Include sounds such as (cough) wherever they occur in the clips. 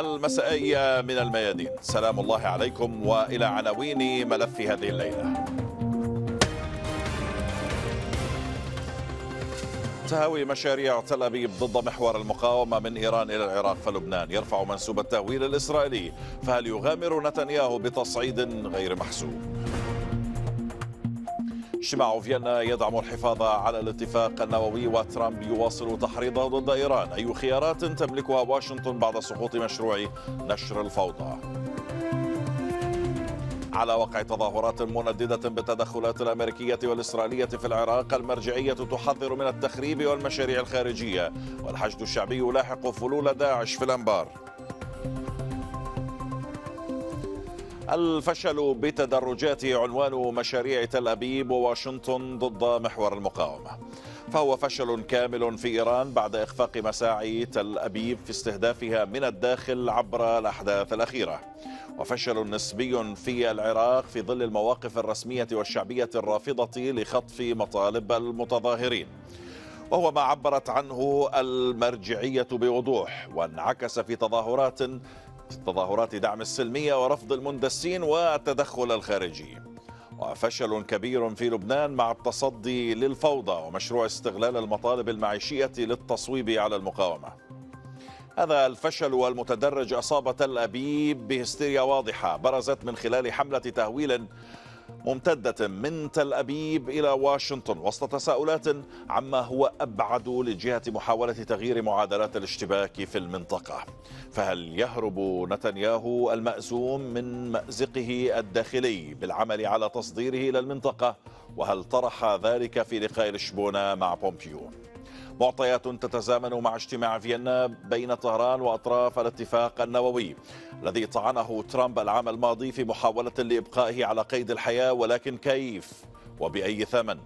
المسائية من الميادين سلام الله عليكم وإلى عناوين ملف هذه الليلة تهاوي مشاريع تل أبيب ضد محور المقاومة من إيران إلى العراق فلبنان يرفع منسوب التهويل الإسرائيلي فهل يغامر نتنياهو بتصعيد غير محسوب اجتماع فيينا يدعم الحفاظ على الاتفاق النووي وترامب يواصل تحريضه ضد إيران أي خيارات تملكها واشنطن بعد سقوط مشروع نشر الفوضى على وقع تظاهرات منددة بالتدخلات الأمريكية والإسرائيلية في العراق المرجعية تحذر من التخريب والمشاريع الخارجية والحشد الشعبي يلاحق فلول داعش في الأنبار الفشل بتدرجات عنوان مشاريع تل أبيب وواشنطن ضد محور المقاومة فهو فشل كامل في إيران بعد إخفاق مساعي تل أبيب في استهدافها من الداخل عبر الأحداث الأخيرة وفشل نسبي في العراق في ظل المواقف الرسمية والشعبية الرافضة لخطف مطالب المتظاهرين وهو ما عبرت عنه المرجعية بوضوح وانعكس في تظاهرات تظاهرات دعم السلمية ورفض المندسين والتدخل الخارجي وفشل كبير في لبنان مع التصدي للفوضى ومشروع استغلال المطالب المعيشية للتصويب على المقاومة هذا الفشل والمتدرج أصاب تل أبيب بهستيريا واضحة برزت من خلال حملة تهويل ممتدة من تل أبيب إلى واشنطن وسط تساؤلات عما هو أبعد لجهة محاولة تغيير معادلات الاشتباك في المنطقة فهل يهرب نتنياهو المأزوم من مأزقه الداخلي بالعمل على تصديره إلى المنطقة وهل طرح ذلك في لقاء لشبونة مع بومبيو معطيات تتزامن مع اجتماع فيينا بين طهران وأطراف الاتفاق النووي الذي طعنه ترامب العام الماضي في محاولة لإبقائه على قيد الحياة ولكن كيف وبأي ثمن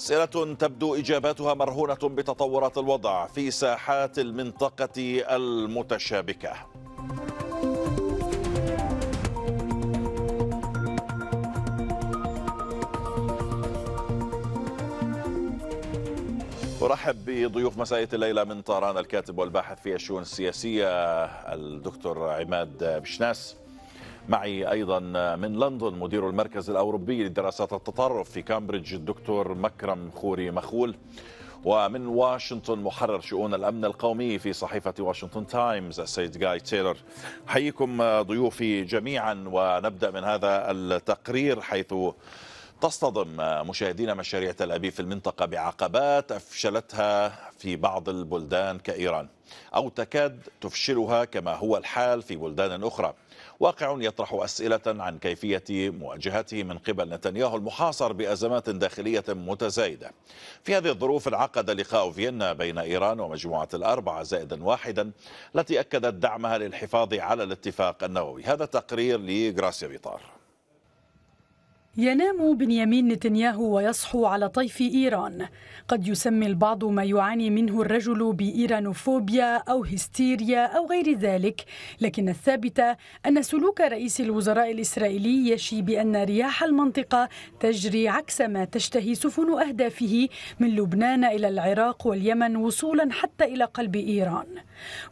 أسئلة تبدو إجاباتها مرهونة بتطورات الوضع في ساحات المنطقة المتشابكة ارحب بضيوف مسائيه الليله من طهران الكاتب والباحث في الشؤون السياسيه الدكتور عماد بشناس معي ايضا من لندن مدير المركز الاوروبي لدراسات التطرف في كامبريدج الدكتور مكرم خوري مخول ومن واشنطن محرر شؤون الامن القومي في صحيفه واشنطن تايمز السيد جاي تايلر حيكم ضيوفي جميعا ونبدا من هذا التقرير حيث تصطدم مشاهدين مشاريع تل أبيب في المنطقة بعقبات أفشلتها في بعض البلدان كإيران أو تكاد تفشلها كما هو الحال في بلدان أخرى واقع يطرح أسئلة عن كيفية مواجهته من قبل نتنياهو المحاصر بأزمات داخلية متزايدة في هذه الظروف انعقد لقاء فيينا بين إيران ومجموعة الأربعة زائدا واحدا التي أكدت دعمها للحفاظ على الاتفاق النووي هذا تقرير لجراسيا بيطار ينام بنيامين نتنياهو ويصحو على طيف إيران قد يسمي البعض ما يعاني منه الرجل بإيرانوفوبيا أو هستيريا أو غير ذلك لكن الثابت أن سلوك رئيس الوزراء الإسرائيلي يشي بأن رياح المنطقة تجري عكس ما تشتهي سفن أهدافه من لبنان إلى العراق واليمن وصولا حتى إلى قلب إيران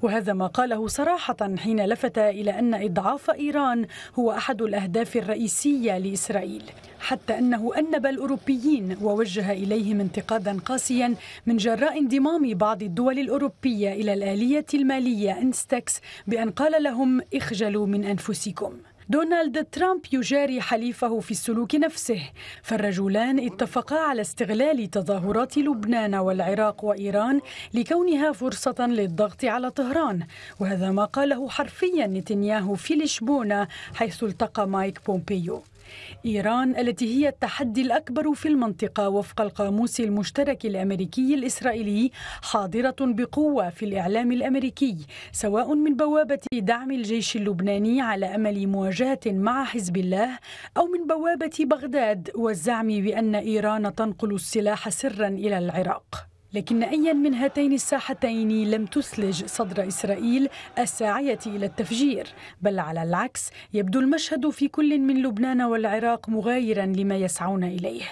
وهذا ما قاله صراحة حين لفت إلى أن إضعاف إيران هو أحد الأهداف الرئيسية لإسرائيل حتى انه انب الاوروبيين ووجه اليهم انتقادا قاسيا من جراء انضمام بعض الدول الاوروبيه الى الاليه الماليه انستكس بان قال لهم اخجلوا من انفسكم دونالد ترامب يجاري حليفه في السلوك نفسه فالرجلان اتفقا على استغلال تظاهرات لبنان والعراق وايران لكونها فرصه للضغط على طهران وهذا ما قاله حرفيا نتنياهو في لشبونه حيث التقى مايك بومبيو إيران التي هي التحدي الأكبر في المنطقة وفق القاموس المشترك الأمريكي الإسرائيلي حاضرة بقوة في الإعلام الأمريكي سواء من بوابة دعم الجيش اللبناني على أمل مواجهة مع حزب الله أو من بوابة بغداد والزعم بأن إيران تنقل السلاح سرا إلى العراق لكن أيا من هاتين الساحتين لم تثلج صدر إسرائيل الساعية إلى التفجير بل على العكس يبدو المشهد في كل من لبنان والعراق مغايرا لما يسعون إليه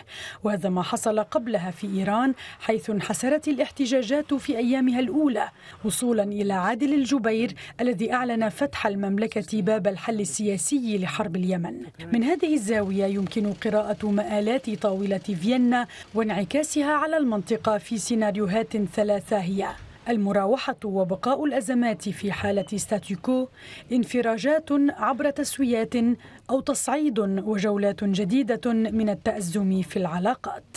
وهذا ما حصل قبلها في إيران حيث انحسرت الاحتجاجات في أيامها الأولى وصولا إلى عادل الجبير الذي أعلن فتح المملكة باب الحل السياسي لحرب اليمن من هذه الزاوية يمكن قراءة مآلات طاولة فيينا وانعكاسها على المنطقة في سيناء سيناريوهات ثلاثة هي المراوحة وبقاء الأزمات في حالة ستاتيكو انفراجات عبر تسويات أو تصعيد وجولات جديدة من التأزم في العلاقات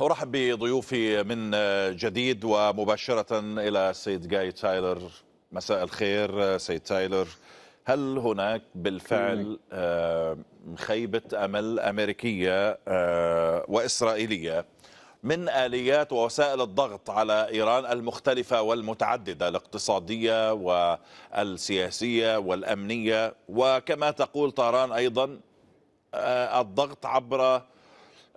أرحب بضيوفي من جديد ومباشرة إلى سيد جاي تايلر مساء الخير سيد تايلر هل هناك بالفعل آه، خيبة أمل أمريكية آه، وإسرائيلية من آليات ووسائل الضغط على إيران المختلفة والمتعددة الاقتصادية والسياسية والأمنية وكما تقول طهران أيضا آه، الضغط عبر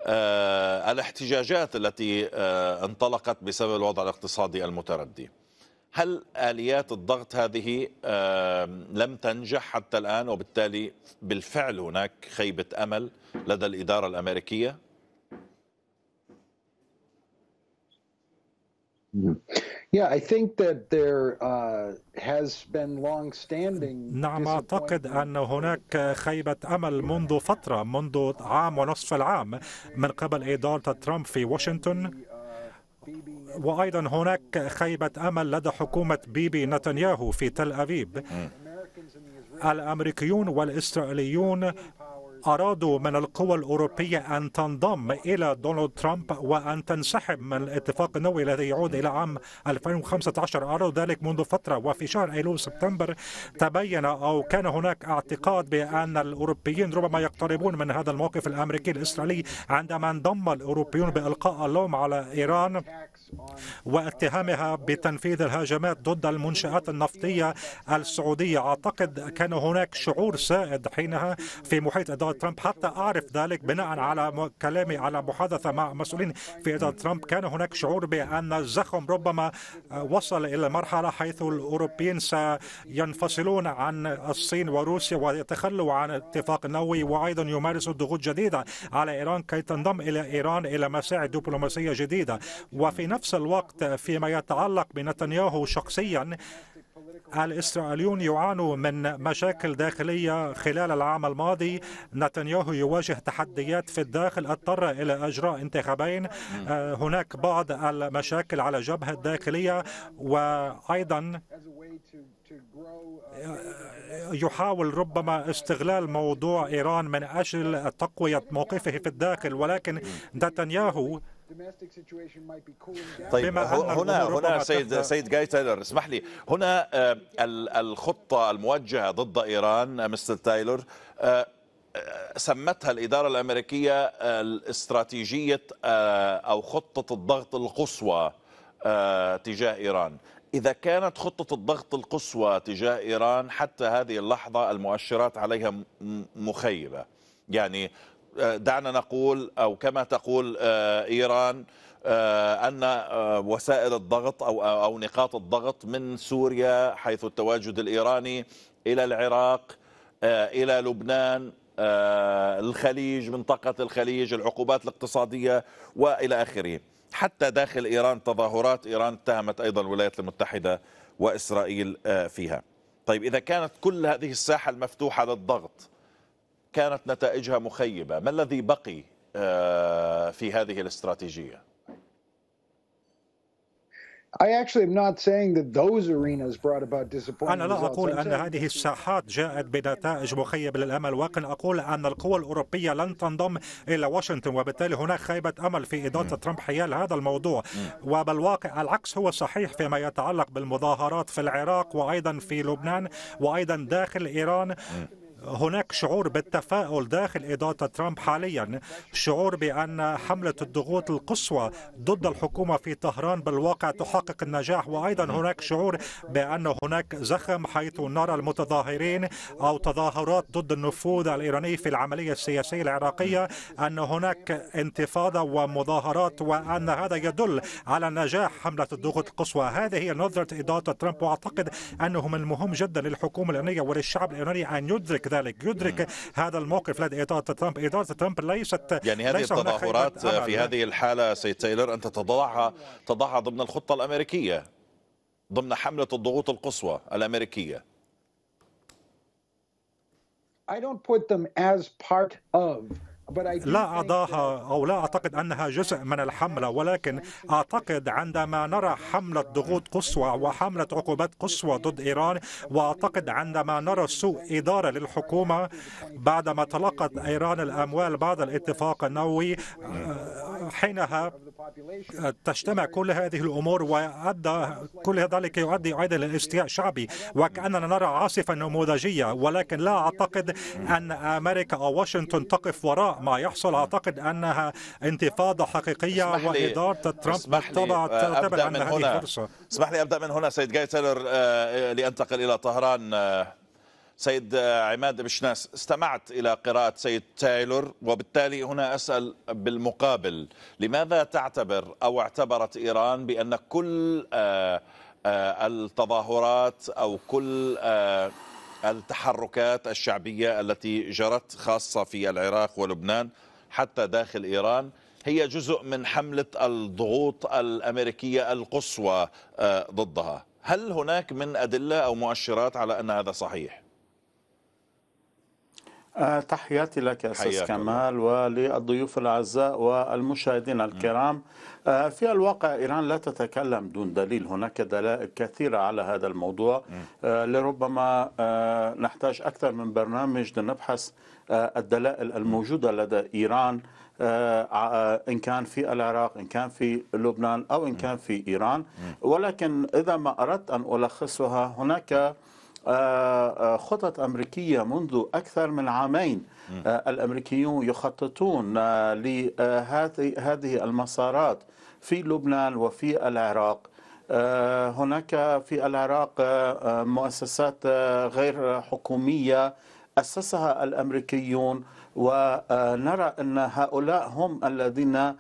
آه، الاحتجاجات التي آه، انطلقت بسبب الوضع الاقتصادي المتردي هل آليات الضغط هذه لم تنجح حتى الآن وبالتالي بالفعل هناك خيبة أمل لدى الإدارة الأمريكية؟ Mm-hmm. Uh, نعم أعتقد أن هناك خيبة أمل منذ فترة منذ عام ونصف العام من قبل إدارة ترامب في واشنطن وأيضا هناك خيبة أمل لدى حكومة بيبي نتنياهو في تل أبيب mm. الأمريكيون والإسرائيليون أرادوا من القوى الأوروبية أن تنضم إلى دونالد ترامب وأن تنسحب من الاتفاق النووي الذي يعود إلى عام 2015 أرادوا ذلك منذ فترة وفي شهر أيلول سبتمبر تبين أو كان هناك اعتقاد بأن الأوروبيين ربما يقتربون من هذا الموقف الأمريكي الإسرائيلي عندما انضم الأوروبيون بإلقاء اللوم على إيران واتهامها بتنفيذ الهجمات ضد المنشآت النفطية السعودية أعتقد كان هناك شعور سائد حينها في محيط إدارة ترامب حتى أعرف ذلك بناء على كلامي على محادثة مع مسؤولين في إدارة ترامب كان هناك شعور بأن الزخم ربما آه، وصل إلى مرحلة حيث الأوروبيين سينفصلون عن الصين وروسيا ويتخلوا عن اتفاق النووي وأيضا يمارسوا ضغوط جديدة على إيران كي تنضم إلى إيران إلى مساعي دبلوماسية جديدة وفي نفس الوقت فيما يتعلق بنتنياهو شخصيا الإسرائيليون يعانوا من مشاكل داخلية خلال العام الماضي نتنياهو يواجه تحديات في الداخل اضطر إلى إجراء انتخابين آه، هناك بعض المشاكل على الجبهة الداخلية وأيضا آه، يحاول ربما استغلال موضوع إيران من أجل تقوية موقفه في الداخل ولكن نتنياهو طيب هنا هنا سيد سيد جاي تايلر اسمح لي هنا آه، الخطه الموجهه ضد ايران آه، مستر تايلر آه، سمتها الإدارة الأمريكية استراتيجية أو خطة الضغط القصوى تجاه إيران إذا كانت خطة الضغط القصوى تجاه إيران حتى هذه اللحظة المؤشرات عليها مخيبة يعني آه، دعنا نقول أو كما تقول آه، إيران آه، أن وسائل الضغط أو أو نقاط الضغط من سوريا حيث التواجد الإيراني إلى العراق إلى لبنان الخليج منطقة الخليج العقوبات الاقتصادية وإلى آخره حتى داخل إيران تظاهرات إيران اتهمت أيضا الولايات المتحدة وإسرائيل فيها طيب إذا كانت كل هذه الساحة المفتوحة للضغط كانت نتائجها مخيبة ما الذي بقي آه، في هذه الاستراتيجية؟ أنا لا أقول أن هذه الساحات جاءت بنتائج مخيبة للأمل ولكن أقول أن القوى الأوروبية لن تنضم إلى واشنطن وبالتالي هناك خيبة أمل في إدارة ترامب حيال هذا الموضوع وبالواقع العكس هو صحيح فيما يتعلق بالمظاهرات في العراق وأيضا في لبنان وأيضا داخل إيران هناك شعور بالتفاؤل داخل إدارة ترامب حاليا شعور بأن حملة الضغوط القصوى ضد الحكومة في طهران بالواقع تحقق النجاح وأيضا هناك شعور بأن هناك زخم حيث نرى المتظاهرين أو تظاهرات ضد النفوذ الإيراني في العملية السياسية العراقية أن هناك انتفاضة ومظاهرات وأن هذا يدل على نجاح حملة الضغوط القصوى هذه هي نظرة إدارة ترامب وأعتقد أنه من المهم جدا للحكومة الإيرانية وللشعب الإيراني أن يدرك ذلك ذلك يدرك هذا الموقف لدى إدارة ترامب إدارة ترامب ليست يعني هذه ليس التظاهرات في هذه الحالة سيد تايلر أنت تضعها تضعها ضمن الخطة الأمريكية ضمن حملة الضغوط القصوى الأمريكية I don't put them as part of لا أضاها أو لا أعتقد أنها جزء من الحملة ولكن أعتقد عندما نرى حملة ضغوط قصوى وحملة عقوبات قصوى ضد إيران وأعتقد عندما نرى سوء إدارة للحكومة بعدما تلقت إيران الأموال بعد الاتفاق النووي آه، حينها تجتمع كل هذه الأمور وأدى كل ذلك يؤدي أيضا للاستياء شعبي وكأننا نرى عاصفة نموذجية ولكن لا أعتقد أن أمريكا أو واشنطن تقف وراء ما يحصل أعتقد أنها انتفاضة حقيقية وإدارة ترامب بالطبع تعتبر أن هذه فرصة اسمح لي أبدأ من هنا سيد جايتلر آه، لأنتقل إلى طهران آه، سيد عماد بشناس استمعت إلى قراءة سيد تايلور وبالتالي هنا أسأل بالمقابل لماذا تعتبر أو اعتبرت إيران بأن كل آه، آه، التظاهرات أو كل آه، التحركات الشعبية التي جرت خاصة في العراق ولبنان حتى داخل إيران هي جزء من حملة الضغوط الأمريكية القصوى ضدها هل هناك من أدلة أو مؤشرات على أن هذا صحيح؟ آه، تحياتي لك أستاذ كمال وللضيوف الأعزاء والمشاهدين الكرام آه، في الواقع إيران لا تتكلم دون دليل هناك دلائل كثيرة على هذا الموضوع آه، لربما نحتاج أكثر من برنامج لنبحث الدلائل الموجودة لدى إيران إن كان في العراق إن كان في لبنان أو إن كان في إيران ولكن إذا ما أردت أن ألخصها هناك آه، آه، خطط أمريكية منذ أكثر من عامين آه، الأمريكيون يخططون لهذه المسارات في لبنان وفي العراق هناك في العراق مؤسسات غير حكومية أسسها الأمريكيون ونرى أن هؤلاء هم الذين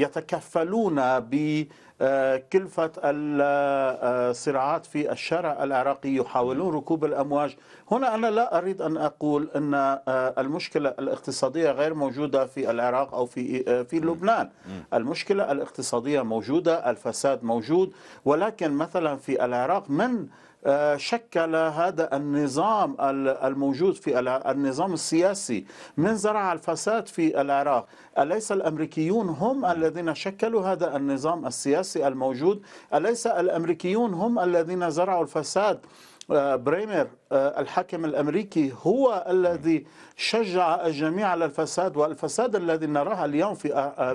يتكفلون ب آه، كلفة الصراعات آه، في الشارع العراقي يحاولون ركوب الأمواج هنا أنا لا أريد أن أقول أن آه، المشكلة الاقتصادية غير موجودة في العراق أو في, في لبنان المشكلة الاقتصادية موجودة الفساد موجود ولكن مثلا في العراق من آه، شكل هذا النظام الموجود في النظام السياسي من زرع الفساد في العراق أليس الأمريكيون هم الذين شكلوا هذا النظام السياسي الموجود أليس الأمريكيون هم الذين زرعوا الفساد آه، بريمر آه، الحاكم الامريكي هو الذي شجع الجميع على الفساد والفساد الذي نراه اليوم في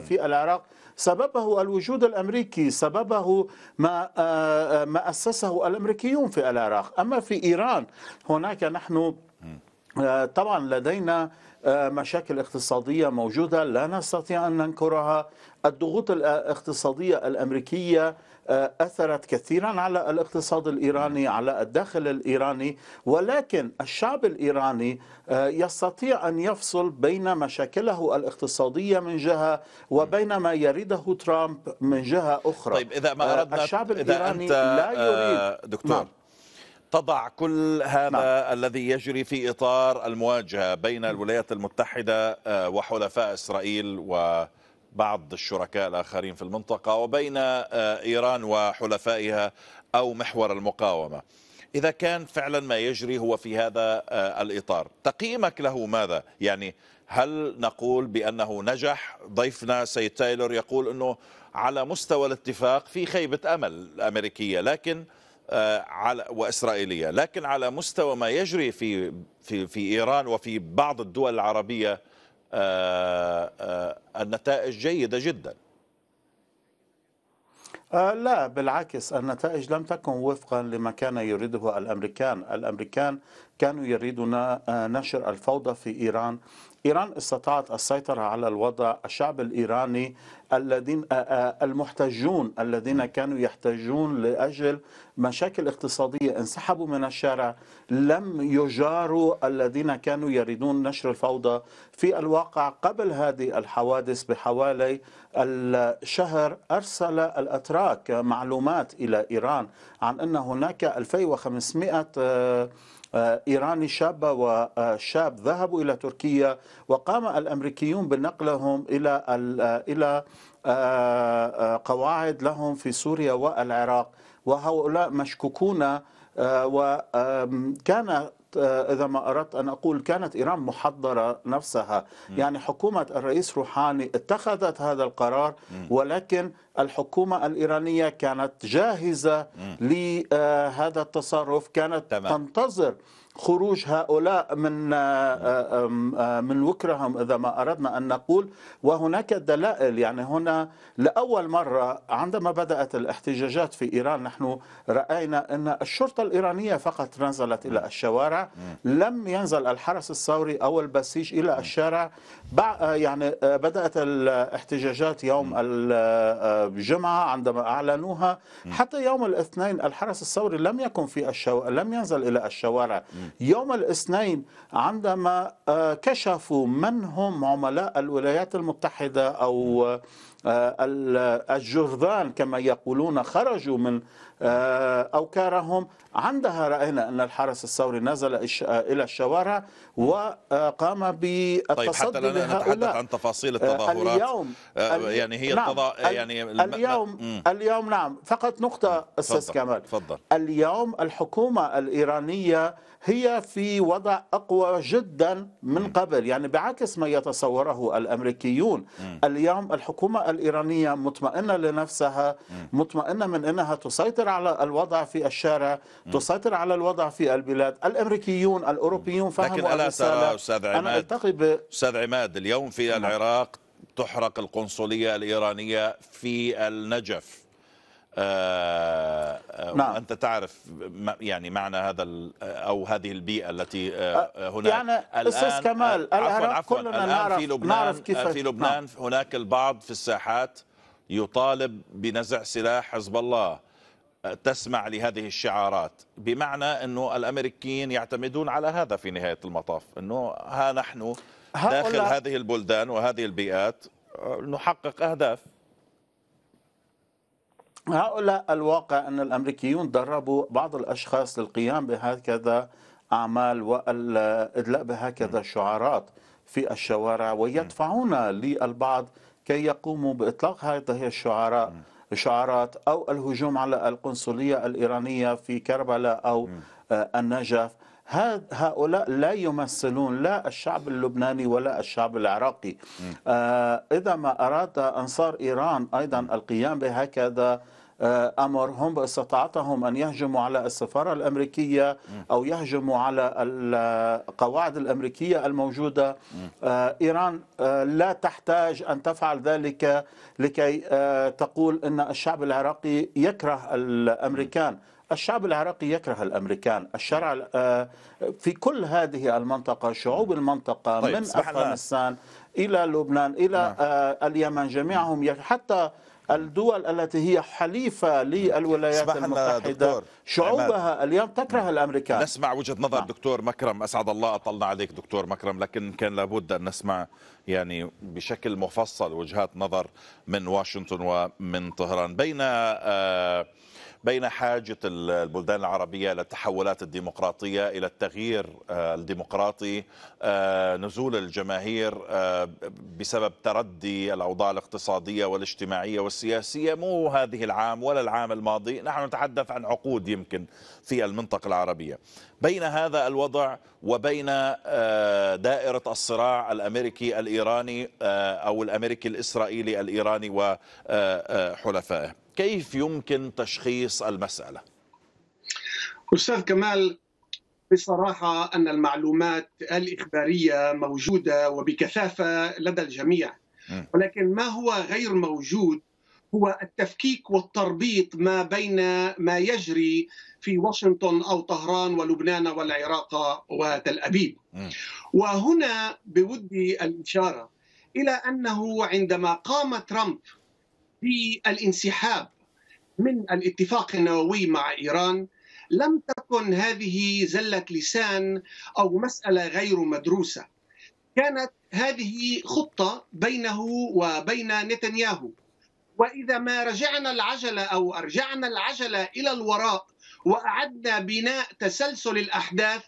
في العراق سببه الوجود الأمريكي سببه ما, آه، ما أسسه الأمريكيون في العراق أما في إيران هناك نحن آه، طبعا لدينا آه، مشاكل اقتصادية موجودة لا نستطيع أن ننكرها الضغوط الاقتصادية الأمريكية آه، أثرت كثيرا على الاقتصاد الإيراني نعم. على الداخل الإيراني ولكن الشعب الإيراني آه، يستطيع أن يفصل بين مشاكله الاقتصادية من جهة وبين ما يريده ترامب من جهة أخرى طيب إذا ما آه، أردنا الشعب الإيراني لا يريد دكتور نعم. تضع كل هذا نعم. الذي يجري في إطار المواجهة بين الولايات المتحدة وحلفاء إسرائيل و بعض الشركاء الآخرين في المنطقة وبين آه، إيران وحلفائها أو محور المقاومة إذا كان فعلا ما يجري هو في هذا آه، الإطار تقييمك له ماذا؟ يعني هل نقول بأنه نجح؟ ضيفنا سيد تايلور يقول أنه على مستوى الاتفاق في خيبة أمل أمريكية لكن آه، على وإسرائيلية لكن على مستوى ما يجري في في في إيران وفي بعض الدول العربية آه، آه، النتائج جيدة جدا آه، لا بالعكس النتائج لم تكن وفقا لما كان يريده الامريكان، الامريكان كانوا يريدون نشر الفوضى في ايران، ايران استطاعت السيطره على الوضع، الشعب الايراني الذين آه، آه، المحتجون الذين كانوا يحتجون لاجل مشاكل اقتصاديه انسحبوا من الشارع لم يجاروا الذين كانوا يريدون نشر الفوضى في الواقع قبل هذه الحوادث بحوالي الشهر ارسل الاتراك معلومات الى ايران عن ان هناك 2500 آه، إيراني شابة آه، وشاب ذهبوا إلى تركيا وقام الأمريكيون بنقلهم إلى آه، إلى قواعد لهم في سوريا والعراق وهؤلاء مشكوكون وكان آه، إذا ما أردت أن أقول كانت إيران محضرة نفسها م. يعني حكومة الرئيس روحاني اتخذت هذا القرار ولكن الحكومة الإيرانية كانت جاهزة لهذا التصرف كانت تمام. تنتظر خروج هؤلاء من آه، آه، آه، من وكرهم اذا ما اردنا ان نقول وهناك دلائل يعني هنا لاول مره عندما بدات الاحتجاجات في ايران نحن راينا ان الشرطه الايرانيه فقط نزلت الى الشوارع لم ينزل الحرس الثوري او البسيج الى الشارع آه، يعني آه، بدأت الاحتجاجات يوم الجمعة آه، عندما أعلنوها حتى يوم الاثنين الحرس الثوري لم يكن في الشو... لم ينزل إلى الشوارع يوم الاثنين عندما كشفوا من هم عملاء الولايات المتحدة أو الجرذان كما يقولون خرجوا من آه، أوكارهم عندها رأينا أن الحرس الثوري نزل آه، إلى الشوارع وقام بالتصدي طيب حتى لا نتحدث عن تفاصيل آه، التظاهرات اليوم يعني هي نعم يعني اليوم م. اليوم نعم فقط نقطة أستاذ كمال اليوم الحكومة الإيرانية هي في وضع أقوى جدا من قبل يعني بعكس ما يتصوره الأمريكيون اليوم الحكومة الإيرانية مطمئنة لنفسها مطمئنة من أنها تسيطر على الوضع في الشارع تسيطر على الوضع في البلاد الأمريكيون الأوروبيون فهموا لكن ألا ترى أستاذ عماد أنا ألتقي ب... أستاذ عماد اليوم في نعم. العراق تحرق القنصلية الإيرانية في النجف آه، آه، نعم. أنت تعرف يعني معنى هذا آه، او هذه البيئه التي هناك يعني الان كمال عفوا عفوا الان نعرف في لبنان نعرف كيف في نعم. لبنان نعم. هناك البعض في الساحات يطالب بنزع سلاح حزب الله تسمع لهذه الشعارات بمعنى انه الامريكيين يعتمدون على هذا في نهايه المطاف انه ها نحن داخل هذه البلدان وهذه البيئات نحقق اهداف هؤلاء الواقع أن الأمريكيون دربوا بعض الأشخاص للقيام بهكذا أعمال والإدلاء بهكذا شعارات في الشوارع ويدفعون للبعض كي يقوموا بإطلاق هذه الشعراء شعارات أو الهجوم على القنصلية الإيرانية في كربلاء أو آه، النجف هؤلاء لا يمثلون لا الشعب اللبناني ولا الشعب العراقي آه، إذا ما أراد أنصار إيران أيضا القيام بهكذا آه، امرهم باستطاعتهم ان يهجموا على السفاره الامريكيه او يهجموا على القواعد الامريكيه الموجوده آه، ايران آه، لا تحتاج ان تفعل ذلك لكي تقول ان الشعب العراقي يكره الامريكان الشعب العراقي يكره الامريكان، الشرع في كل هذه المنطقه، شعوب المنطقه طيب من افغانستان الى لبنان الى نعم. اليمن جميعهم حتى الدول التي هي حليفة للولايات المتحدة شعوبها اليوم تكره الأمريكان نسمع وجهة نظر نعم. دكتور مكرم أسعد الله أطلنا عليك دكتور مكرم لكن كان لابد أن نسمع يعني بشكل مفصل وجهات نظر من واشنطن ومن طهران بين آه بين حاجة البلدان العربية إلى التحولات الديمقراطية إلى التغيير آه، الديمقراطي آه، نزول الجماهير آه، بسبب تردي الأوضاع الاقتصادية والاجتماعية والسياسية مو هذه العام ولا العام الماضي نحن نتحدث عن عقود يمكن في المنطقة العربية بين هذا الوضع وبين دائرة الصراع الأمريكي الإيراني أو الأمريكي الإسرائيلي الإيراني وحلفائه كيف يمكن تشخيص المسألة؟ أستاذ كمال بصراحة أن المعلومات الإخبارية موجودة وبكثافة لدى الجميع ولكن ما هو غير موجود هو التفكيك والتربيط ما بين ما يجري في واشنطن او طهران ولبنان والعراق وتل ابيب. وهنا بودي الاشاره الى انه عندما قام ترامب بالانسحاب من الاتفاق النووي مع ايران لم تكن هذه زله لسان او مساله غير مدروسه كانت هذه خطه بينه وبين نتنياهو واذا ما رجعنا العجله او ارجعنا العجله الى الوراء واعدنا بناء تسلسل الاحداث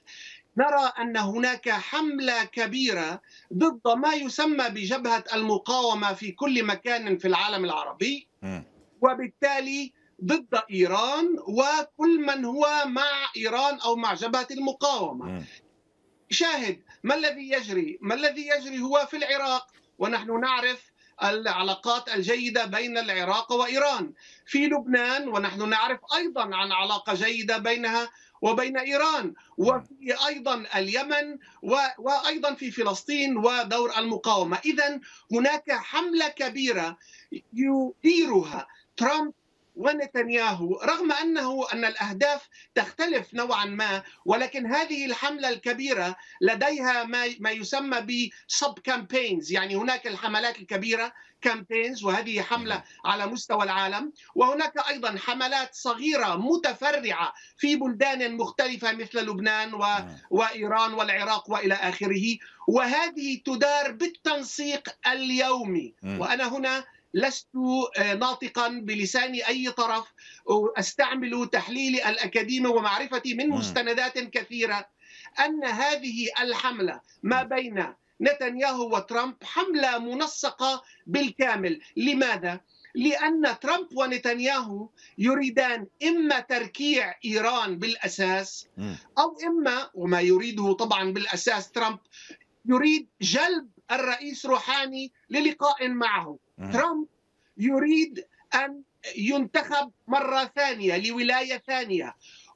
نرى ان هناك حمله كبيره ضد ما يسمى بجبهه المقاومه في كل مكان في العالم العربي وبالتالي ضد ايران وكل من هو مع ايران او مع جبهه المقاومه شاهد ما الذي يجري ما الذي يجري هو في العراق ونحن نعرف العلاقات الجيده بين العراق وايران في لبنان ونحن نعرف ايضا عن علاقه جيده بينها وبين إيران وفي أيضا اليمن وأيضا في فلسطين ودور المقاومة إذا هناك حملة كبيرة يديرها ترامب ونتنياهو رغم انه ان الاهداف تختلف نوعا ما ولكن هذه الحمله الكبيره لديها ما ما يسمى ب sub كامبينز يعني هناك الحملات الكبيره كامبينز وهذه حمله نعم. على مستوى العالم وهناك ايضا حملات صغيره متفرعه في بلدان مختلفه مثل لبنان و... نعم. وايران والعراق والى اخره وهذه تدار بالتنسيق اليومي وانا هنا لست آه، ناطقا بلسان أي طرف أستعمل تحليلي الأكاديمي ومعرفتي من مستندات كثيرة أن هذه الحملة ما بين نتنياهو وترامب حملة منسقة بالكامل لماذا؟ لأن ترامب ونتنياهو يريدان إما تركيع إيران بالأساس أو إما وما يريده طبعا بالأساس ترامب يريد جلب الرئيس روحاني للقاء معه ترامب يريد أن ينتخب مرة ثانية لولاية ثانية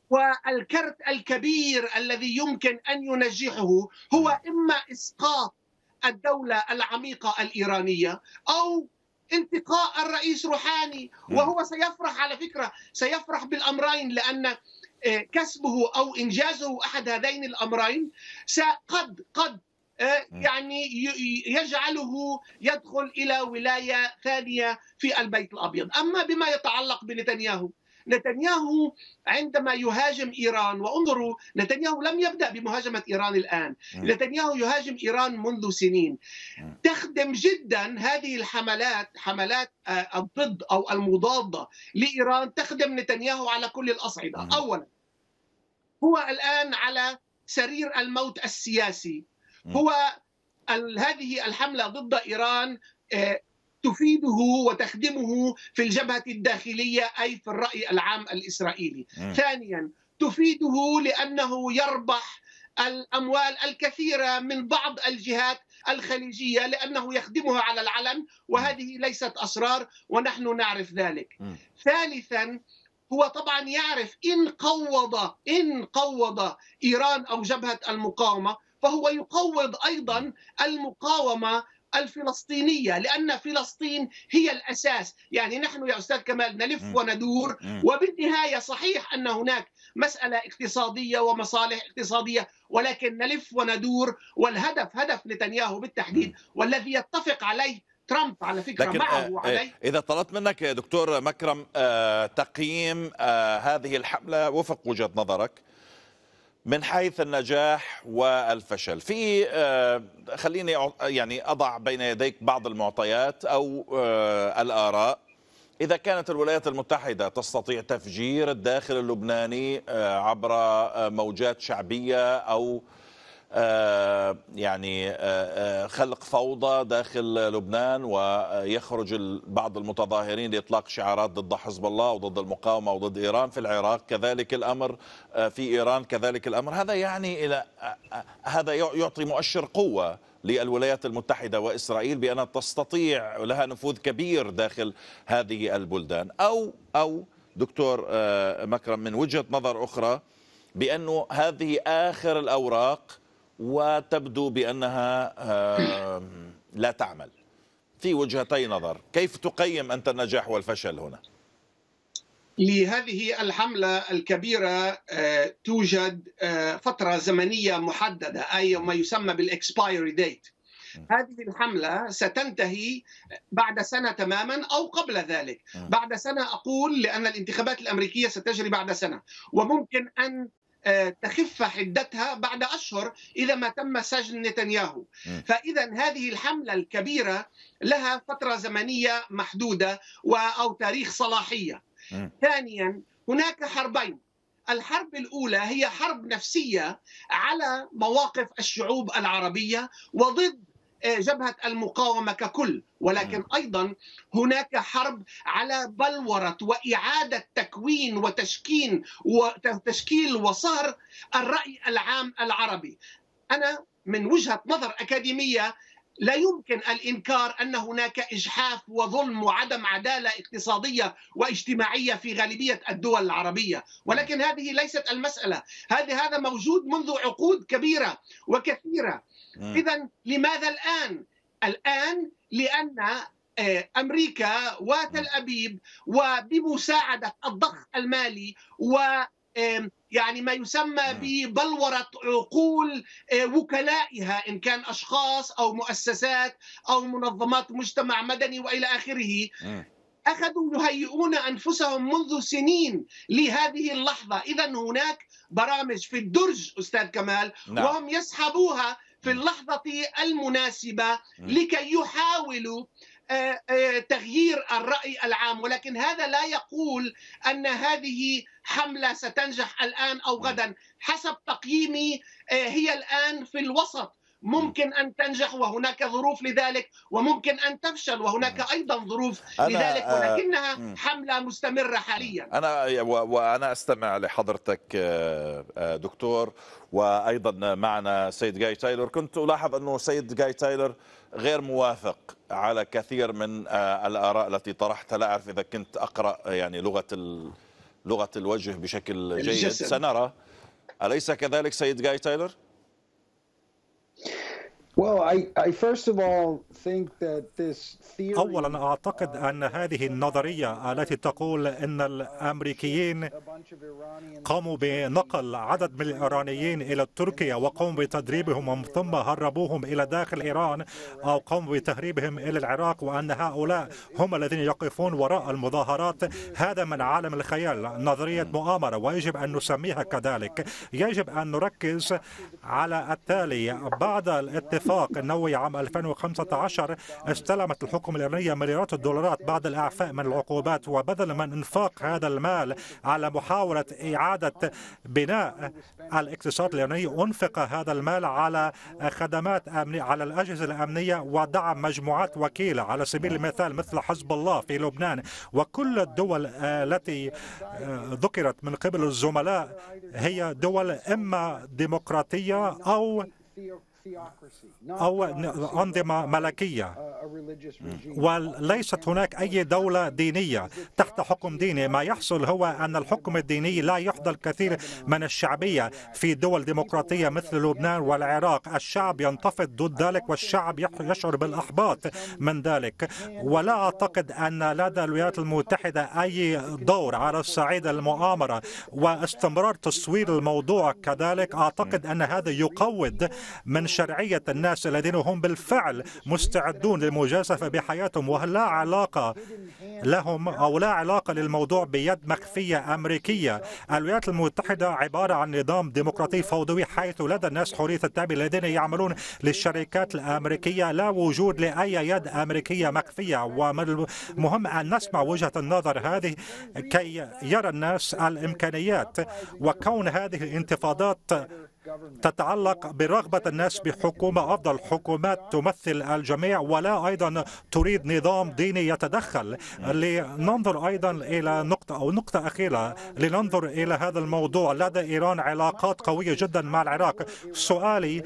والكرت الكبير الذي يمكن أن ينجحه هو إما إسقاط الدولة العميقة الإيرانية أو انتقاء الرئيس روحاني وهو سيفرح على فكرة سيفرح بالأمرين لأن آه، كسبه أو إنجازه أحد هذين الأمرين قد قد آه، يعني يجعله يدخل الى ولايه ثانيه في البيت الابيض، اما بما يتعلق بنتنياهو نتنياهو عندما يهاجم ايران وانظروا نتنياهو لم يبدا بمهاجمه ايران الان، نتنياهو يهاجم ايران منذ سنين. تخدم جدا هذه الحملات حملات آه، الضد او المضاده لايران تخدم نتنياهو على كل الاصعده، اولا هو الان على سرير الموت السياسي هو هذه الحملة ضد إيران آه، تفيده وتخدمه في الجبهة الداخلية أي في الرأي العام الإسرائيلي ثانيا تفيده لأنه يربح الأموال الكثيرة من بعض الجهات الخليجية لأنه يخدمها على العلن وهذه ليست أسرار ونحن نعرف ذلك ثالثا هو طبعا يعرف إن قوض إن قوض إيران أو جبهة المقاومة فهو يقوض ايضا المقاومه الفلسطينية لأن فلسطين هي الأساس يعني نحن يا أستاذ كمال نلف وندور وبالنهاية صحيح أن هناك مسألة اقتصادية ومصالح اقتصادية ولكن نلف وندور والهدف هدف نتنياهو بالتحديد والذي يتفق عليه ترامب على فكره لكن معه آه، آه، اذا طلبت منك دكتور مكرم آه، تقييم هذه الحمله وفق وجهه نظرك من حيث النجاح والفشل في آه، خليني يعني أضع بين يديك بعض المعطيات أو آه، الآراء إذا كانت الولايات المتحدة تستطيع تفجير الداخل اللبناني آه، عبر موجات شعبية أو آه، يعني آه، آه، خلق فوضى داخل لبنان ويخرج بعض المتظاهرين لاطلاق شعارات ضد حزب الله وضد المقاومه وضد ايران في العراق كذلك الامر في ايران كذلك الامر هذا يعني الى هذا يعطي مؤشر قوه للولايات المتحده واسرائيل بان تستطيع لها نفوذ كبير داخل هذه البلدان او او دكتور مكرم من وجهه نظر اخرى بانه هذه اخر الاوراق وتبدو بأنها لا تعمل في وجهتي نظر كيف تقيم أنت النجاح والفشل هنا؟ لهذه الحملة الكبيرة آه، توجد آه، فترة زمنية محددة أي ما يسمى بالإكسبايري ديت هذه الحملة ستنتهي بعد سنة تماما أو قبل ذلك بعد سنة أقول لأن الانتخابات الأمريكية ستجري بعد سنة وممكن أن آه، تخف حدتها بعد أشهر إذا ما تم سجن نتنياهو فإذا هذه الحملة الكبيرة لها فترة زمنية محدودة أو تاريخ صلاحية ثانيا هناك حربين الحرب الأولى هي حرب نفسية على مواقف الشعوب العربية وضد آه، جبهه المقاومه ككل ولكن ايضا هناك حرب على بلوره واعاده تكوين وتشكين وتشكيل وصهر الراي العام العربي انا من وجهه نظر اكاديميه لا يمكن الانكار ان هناك اجحاف وظلم وعدم عداله اقتصاديه واجتماعيه في غالبيه الدول العربيه، ولكن هذه ليست المساله، هذا هذا موجود منذ عقود كبيره وكثيره. آه. اذا لماذا الان؟ الان لان آه، امريكا وتل ابيب وبمساعده الضخ المالي و يعني ما يسمى نعم. ببلورة عقول آه، وكلائها إن كان أشخاص أو مؤسسات أو منظمات مجتمع مدني وإلى آخره نعم. أخذوا يهيئون أنفسهم منذ سنين لهذه اللحظة إذا هناك برامج في الدرج أستاذ كمال نعم. وهم يسحبوها في نعم. اللحظة المناسبة لكي يحاولوا آه، آه، تغيير الرأي العام ولكن هذا لا يقول أن هذه حملة ستنجح الآن أو غدا حسب تقييمي آه، هي الآن في الوسط ممكن ان تنجح وهناك ظروف لذلك وممكن ان تفشل وهناك ايضا ظروف لذلك ولكنها حمله مستمره حاليا انا وانا استمع لحضرتك دكتور وايضا معنا سيد جاي تايلور كنت الاحظ انه سيد جاي تايلور غير موافق على كثير من آه، الآراء التي طرحتها لا أعرف إذا كنت أقرأ آه، يعني لغة لغة الوجه بشكل جيد سنرى أليس كذلك سيد جاي تايلر؟ أولا أعتقد أن هذه النظرية التي تقول أن الأمريكيين قاموا بنقل عدد من الإيرانيين إلى تركيا وقاموا بتدريبهم ومن ثم هربوهم إلى داخل إيران أو قاموا بتهريبهم إلى العراق وأن هؤلاء هم الذين يقفون وراء المظاهرات هذا من عالم الخيال نظرية مؤامرة ويجب أن نسميها كذلك يجب أن نركز على التالي بعد الاتفاق النووي عام 2015 استلمت الحكومة الإيرانية مليارات الدولارات بعد الإعفاء من العقوبات وبدلا من إنفاق هذا المال على محاولة إعادة بناء الاقتصاد الإيراني أنفق هذا المال على خدمات أمنية على الأجهزة الأمنية ودعم مجموعات وكيلة على سبيل المثال مثل حزب الله في لبنان وكل الدول آه، التي آه، ذكرت من قبل الزملاء هي دول إما ديمقراطية ao أو أنظمة ملكية uh, وليست هناك أي دولة دينية تحت حكم ديني ما يحصل هو أن الحكم الديني لا يحظى الكثير من الشعبية في دول ديمقراطية مثل لبنان والعراق الشعب ينتفض ضد ذلك والشعب يشعر بالأحباط من ذلك ولا أعتقد أن لدى الولايات المتحدة أي دور على الصعيد المؤامرة واستمرار تصوير الموضوع كذلك أعتقد أن هذا يقود من شرعية الناس الذين هم بالفعل مستعدون للمجازفة بحياتهم وهل لا علاقة لهم أو لا علاقة للموضوع بيد مخفية أمريكية الولايات المتحدة عبارة عن نظام ديمقراطي فوضوي حيث لدى الناس حرية التعبير الذين يعملون للشركات الأمريكية لا وجود لأي يد أمريكية مخفية ومن المهم أن نسمع وجهة النظر هذه كي يرى الناس الإمكانيات وكون هذه الانتفاضات تتعلق برغبة الناس بحكومة أفضل حكومات تمثل الجميع ولا أيضا تريد نظام ديني يتدخل لننظر أيضا إلى نقطة أو نقطة أخيرة لننظر إلى هذا الموضوع لدى إيران علاقات قوية جدا مع العراق سؤالي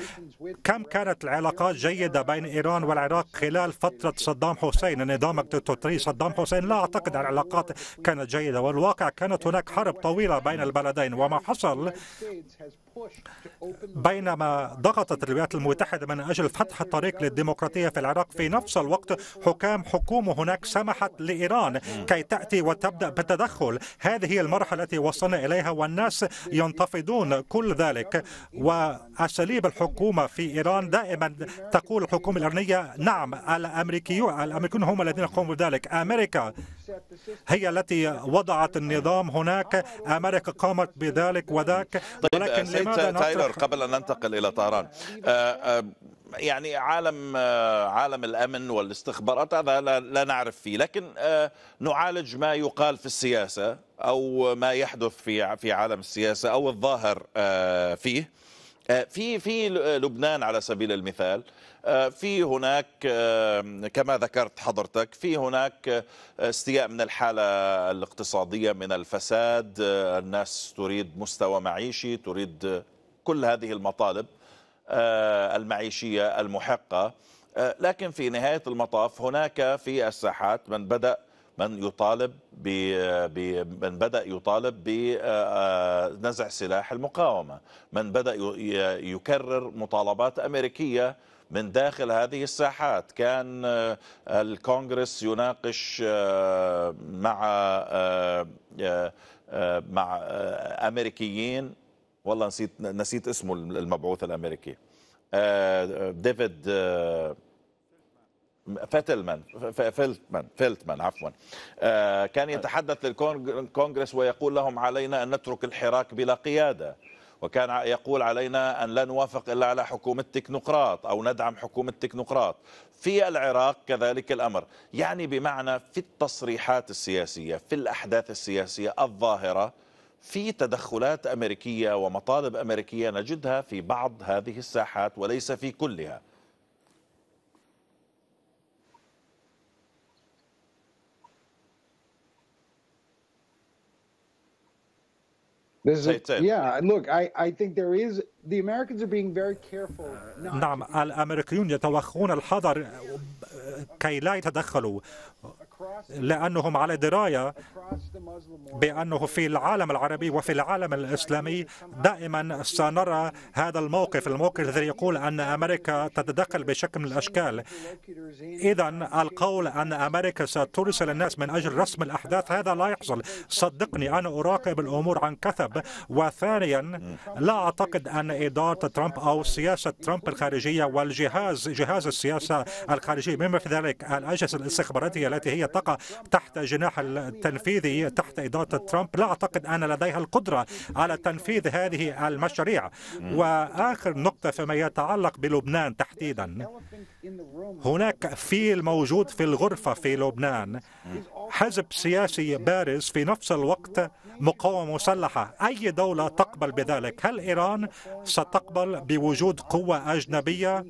كم كانت العلاقات جيدة بين إيران والعراق خلال فترة صدام حسين النظام الدكتاتوري صدام حسين لا أعتقد العلاقات كانت جيدة والواقع كانت هناك حرب طويلة بين البلدين وما حصل بينما ضغطت الولايات المتحدة من أجل فتح الطريق للديمقراطية في العراق في نفس الوقت حكام حكومة هناك سمحت لإيران كي تأتي وتبدأ بالتدخل هذه هي المرحلة التي وصلنا إليها والناس ينتفضون كل ذلك وأساليب الحكومة في إيران دائما تقول الحكومة الإيرانية نعم الأمريكيون الأمريكيون هم الذين يقومون بذلك أمريكا هي التي وضعت النظام هناك أمريكا قامت بذلك وذاك طيب ولكن لماذا تايلر قبل أن ننتقل إلى طهران آه، آه، يعني عالم آه، عالم الامن والاستخبارات هذا لا نعرف فيه لكن نعالج ما يقال في السياسه او ما يحدث في في عالم السياسه او الظاهر فيه في في لبنان على سبيل المثال آه، في هناك آه، كما ذكرت حضرتك في هناك آه، استياء من الحالة الاقتصادية من الفساد الناس تريد مستوى معيشي تريد كل هذه المطالب المعيشية المحقة لكن في نهاية المطاف هناك في الساحات من بدأ من يطالب ب من بدأ يطالب بنزع سلاح المقاومة من بدأ يكرر مطالبات أمريكية من داخل هذه الساحات كان آه، الكونغرس يناقش آه، مع آه، مع امريكيين والله نسيت نسيت اسمه المبعوث الامريكي ديفيد فتلمان فيلتمان فيلتمان عفوا كان يتحدث للكونغرس ويقول لهم علينا ان نترك الحراك بلا قياده وكان يقول علينا أن لا نوافق إلا على حكومة تكنوقراط أو ندعم حكومة تكنوقراط في العراق كذلك الأمر يعني بمعنى في التصريحات السياسية في الأحداث السياسية الظاهرة في تدخلات أمريكية ومطالب أمريكية نجدها في بعض هذه الساحات وليس في كلها This is, yeah, look, I, I think there is the Americans are being very careful. نعم الأمريكيون يتوخون الحذر كي لا يتدخلوا لأنهم على دراية بأنه في العالم العربي وفي العالم الإسلامي دائما سنرى هذا الموقف الموقف الذي يقول أن أمريكا تتدخل بشكل من الأشكال إذا القول أن أمريكا سترسل الناس من أجل رسم الأحداث هذا لا يحصل صدقني أنا أراقب الأمور عن كثب وثانيا لا أعتقد أن إدارة ترامب أو سياسة ترامب الخارجية والجهاز جهاز السياسة الخارجية بما في ذلك الأجهزة الاستخباراتية التي هي تقع تحت جناح التنفيذي تحت إدارة ترامب لا أعتقد أن لديها القدرة على تنفيذ هذه المشاريع وآخر نقطة فيما يتعلق بلبنان تحديدا هناك فيل موجود في الغرفة في لبنان حزب سياسي بارز في نفس الوقت مقاومة مسلحة أي دولة تقبل بذلك هل إيران ستقبل بوجود قوة أجنبية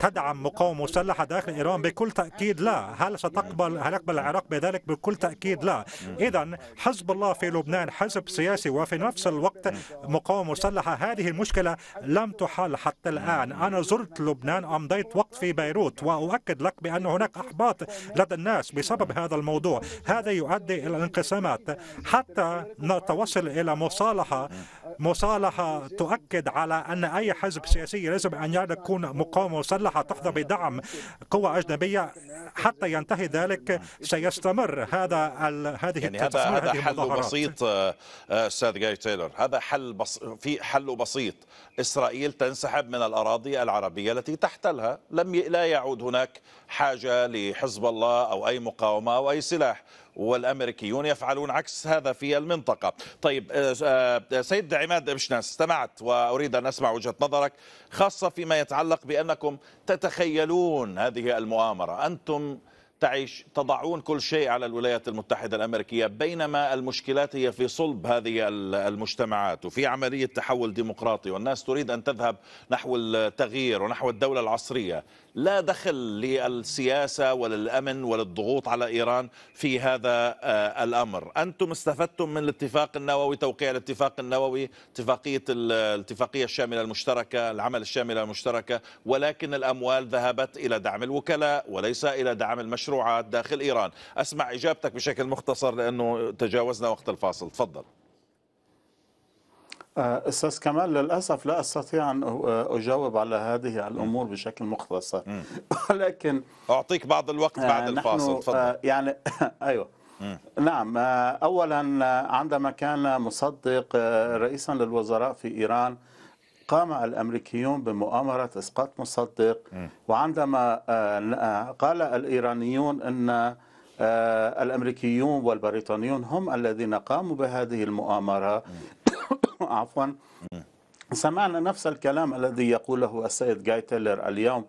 تدعم مقاومة مسلحة داخل إيران بكل تأكيد لا هل ستقبل بل العراق بذلك بكل تأكيد لا إذا حزب الله في لبنان حزب سياسي وفي نفس الوقت مقاومة مسلحة هذه المشكلة لم تحل حتى الآن أنا زرت لبنان أمضيت وقت في بيروت وأؤكد لك بأن هناك أحباط لدى الناس بسبب هذا الموضوع هذا يؤدي إلى الانقسامات حتى نتوصل إلى مصالحة مصالحة تؤكد على أن أي حزب سياسي لازم أن يكون مقاومة مسلحة تحظى بدعم قوى أجنبية حتى ينتهي ذلك سيستمر هذا هذه يعني هذا هذا حل بسيط آه، آه، استاذ جاي تايلر هذا حل بس في حل بسيط اسرائيل تنسحب من الاراضي العربيه التي تحتلها لم ي... لا يعود هناك حاجه لحزب الله او اي مقاومه او اي سلاح والامريكيون يفعلون عكس هذا في المنطقه. طيب آه، سيد عماد ابشناس استمعت واريد ان اسمع وجهه نظرك خاصه فيما يتعلق بانكم تتخيلون هذه المؤامره، انتم تعيش تضعون كل شيء على الولايات المتحدة الأمريكية بينما المشكلات هي في صلب هذه المجتمعات وفي عملية تحول ديمقراطي والناس تريد أن تذهب نحو التغيير ونحو الدولة العصرية لا دخل للسياسة وللأمن وللضغوط على إيران في هذا آه، الأمر أنتم استفدتم من الاتفاق النووي توقيع الاتفاق النووي اتفاقية الاتفاقية الشاملة المشتركة العمل الشاملة المشتركة ولكن الأموال ذهبت إلى دعم الوكلاء وليس إلى دعم المشروعات داخل إيران أسمع إجابتك بشكل مختصر لأنه تجاوزنا وقت الفاصل تفضل آه، استاذ كمال للاسف لا استطيع ان آه، اجاوب على هذه الامور بشكل مختصر (laughs) ولكن اعطيك بعض الوقت آه، بعد الفاصل تفضل يعني (laughs) ايوه نعم اولا عندما كان مصدق رئيسا للوزراء في ايران قام الامريكيون بمؤامره اسقاط مصدق وعندما قال الايرانيون ان الامريكيون والبريطانيون هم الذين قاموا بهذه المؤامره (coughs) عفوا سمعنا نفس الكلام الذي يقوله السيد جاي تيلر اليوم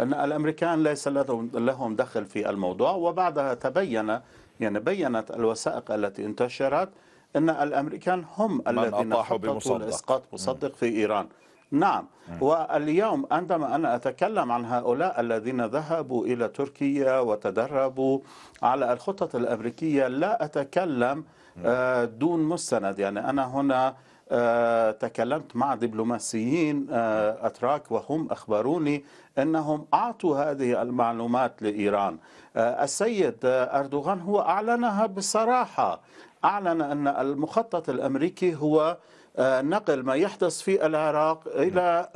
أن الأمريكان ليس لهم دخل في الموضوع وبعدها تبين يعني بينت الوثائق التي انتشرت أن الأمريكان هم الذين خططوا لإسقاط مصدق في إيران نعم واليوم عندما أنا أتكلم عن هؤلاء الذين ذهبوا إلى تركيا وتدربوا على الخطط الأمريكية لا أتكلم آه، دون مستند يعني أنا هنا آه، تكلمت مع دبلوماسيين آه، أتراك وهم أخبروني أنهم أعطوا هذه المعلومات لإيران السيد أردوغان هو أعلنها بصراحة أعلن أن المخطط الأمريكي هو نقل ما يحدث في العراق إلى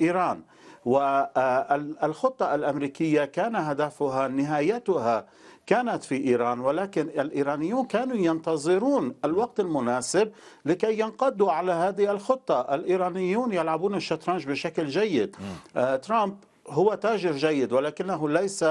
إيران والخطة الأمريكية كان هدفها نهايتها كانت في إيران ولكن الإيرانيون كانوا ينتظرون الوقت المناسب لكي ينقضوا على هذه الخطة الإيرانيون يلعبون الشطرنج بشكل جيد آه، ترامب هو تاجر جيد ولكنه ليس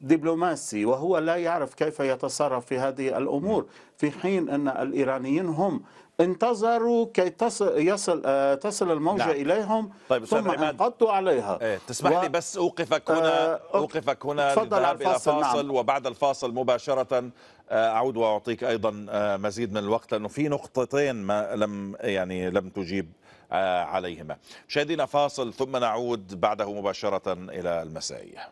دبلوماسي وهو لا يعرف كيف يتصرف في هذه الامور في حين ان الايرانيين هم انتظروا كي تصل يصل آه، تصل الموجه نعم. اليهم طيب ثم انقضوا عليها ايه تسمح و... لي بس اوقفك هنا آه، اوقفك هنا للذهاب الى فاصل نعم. وبعد الفاصل مباشره آه، اعود واعطيك ايضا مزيد من الوقت لانه في نقطتين ما لم يعني لم تجيب عليهما مشاهدينا فاصل ثم نعود بعده مباشره الى المسائيه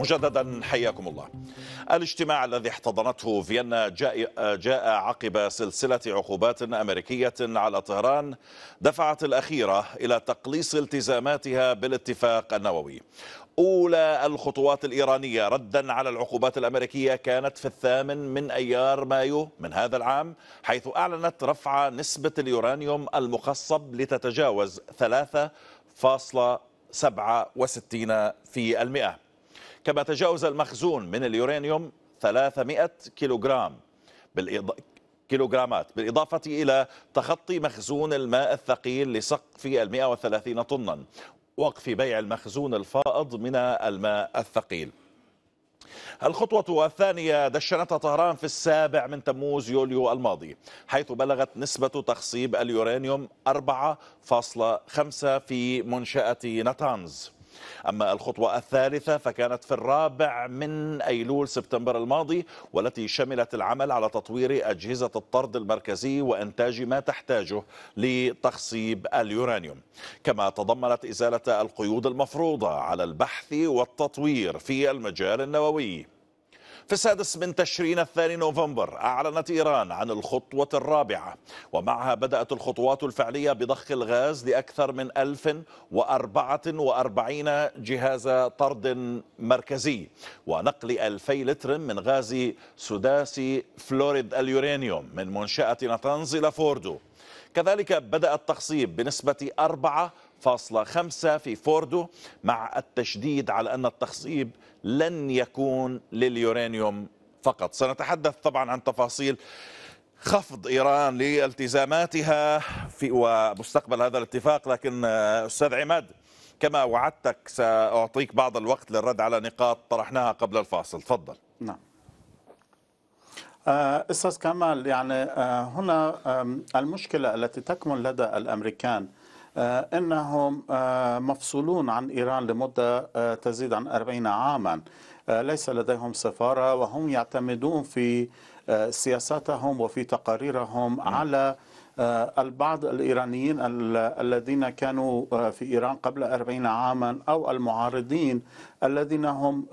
مجددا حياكم الله الاجتماع الذي احتضنته فيينا جاء, جاء عقب سلسلة عقوبات أمريكية على طهران دفعت الأخيرة إلى تقليص التزاماتها بالاتفاق النووي أولى الخطوات الإيرانية ردا على العقوبات الأمريكية كانت في الثامن من أيار مايو من هذا العام حيث أعلنت رفع نسبة اليورانيوم المخصب لتتجاوز 3.67 في المئة كما تجاوز المخزون من اليورانيوم 300 كيلوغرام بالإض... كيلوغرامات بالإضافة إلى تخطي مخزون الماء الثقيل لسقف 130 طنا وقف بيع المخزون الفائض من الماء الثقيل الخطوة الثانية دشنتها طهران في السابع من تموز يوليو الماضي حيث بلغت نسبة تخصيب اليورانيوم 4.5 في منشأة نتانز أما الخطوة الثالثة فكانت في الرابع من أيلول سبتمبر الماضي والتي شملت العمل على تطوير أجهزة الطرد المركزي وإنتاج ما تحتاجه لتخصيب اليورانيوم كما تضمنت إزالة القيود المفروضة على البحث والتطوير في المجال النووي في السادس من تشرين الثاني نوفمبر أعلنت إيران عن الخطوة الرابعة ومعها بدأت الخطوات الفعلية بضخ الغاز لأكثر من 1044 جهاز طرد مركزي ونقل 2000 لتر من غاز سداسي فلوريد اليورانيوم من منشأة نطنز إلى فوردو كذلك بدأ التخصيب بنسبة 4 في فوردو مع التشديد على أن التخصيب لن يكون لليورانيوم فقط سنتحدث طبعا عن تفاصيل خفض إيران لالتزاماتها في ومستقبل هذا الاتفاق لكن أستاذ عماد كما وعدتك سأعطيك بعض الوقت للرد على نقاط طرحناها قبل الفاصل تفضل نعم آه، أستاذ كمال يعني آه، هنا المشكلة التي تكمن لدى الأمريكان آه، أنهم آه، مفصولون عن إيران لمدة آه، تزيد عن 40 عاما ليس لديهم سفارة وهم يعتمدون في سياساتهم وفي تقاريرهم على البعض الإيرانيين الذين كانوا في إيران قبل 40 عاما أو المعارضين الذين هم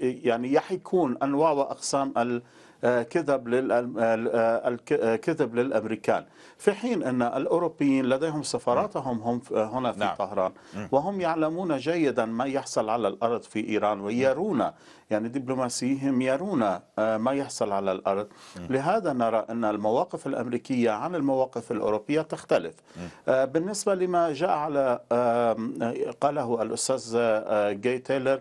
يعني يحكون أنواع وأقسام آه، كذب آه، آه، الكذب للامريكان في حين ان الاوروبيين لديهم سفاراتهم هم هنا في نعم. طهران وهم يعلمون جيدا ما يحصل على الارض في ايران ويرون يعني دبلوماسيهم يرون ما يحصل على الارض لهذا نرى ان المواقف الامريكيه عن المواقف الاوروبيه تختلف بالنسبه لما جاء على قاله الاستاذ جاي تايلر